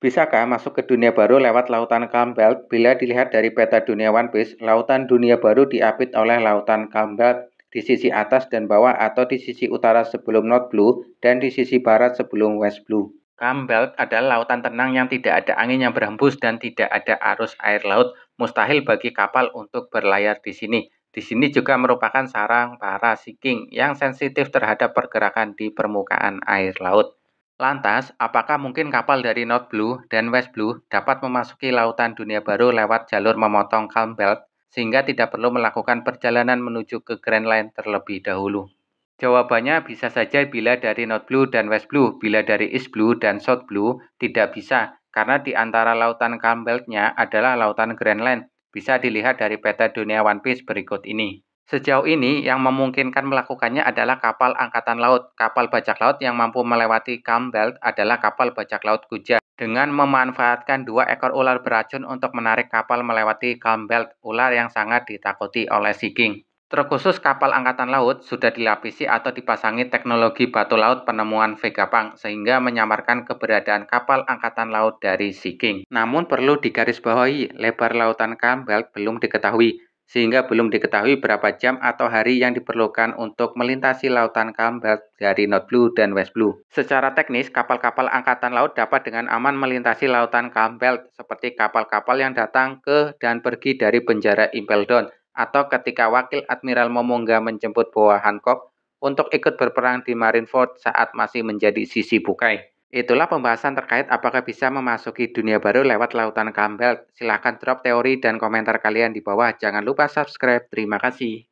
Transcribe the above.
Bisakah masuk ke dunia baru lewat lautan Campbell? Bila dilihat dari peta dunia One Piece, lautan dunia baru diapit oleh lautan Campbell di sisi atas dan bawah atau di sisi utara sebelum North Blue dan di sisi barat sebelum West Blue. Campbell adalah lautan tenang yang tidak ada angin yang berhembus dan tidak ada arus air laut. Mustahil bagi kapal untuk berlayar di sini. Di sini juga merupakan sarang para sea king yang sensitif terhadap pergerakan di permukaan air laut. Lantas, apakah mungkin kapal dari North Blue dan West Blue dapat memasuki lautan dunia baru lewat jalur memotong Calm Belt sehingga tidak perlu melakukan perjalanan menuju ke Grand Line terlebih dahulu? Jawabannya bisa saja bila dari North Blue dan West Blue, bila dari East Blue dan South Blue tidak bisa karena di antara lautan Calm Belt-nya adalah lautan Grand Line. Bisa dilihat dari peta dunia One Piece berikut ini. Sejauh ini yang memungkinkan melakukannya adalah kapal angkatan laut. Kapal bajak laut yang mampu melewati Belt adalah kapal bajak laut Kuja. Dengan memanfaatkan dua ekor ular beracun untuk menarik kapal melewati Belt. ular yang sangat ditakuti oleh Sea King. Terkhusus kapal angkatan laut sudah dilapisi atau dipasangi teknologi batu laut penemuan Vegapunk sehingga menyamarkan keberadaan kapal angkatan laut dari Sea King. Namun perlu digarisbawahi, lebar lautan Campbell belum diketahui sehingga belum diketahui berapa jam atau hari yang diperlukan untuk melintasi lautan kalem dari North Blue dan West Blue. Secara teknis, kapal-kapal angkatan laut dapat dengan aman melintasi lautan kalem seperti kapal-kapal yang datang ke dan pergi dari penjara Impel Impeldon atau ketika Wakil Admiral Momonga menjemput Boa Hancock untuk ikut berperang di Marineford saat masih menjadi sisi bukai. Itulah pembahasan terkait apakah bisa memasuki dunia baru lewat lautan Campbell. Silahkan drop teori dan komentar kalian di bawah. Jangan lupa subscribe. Terima kasih.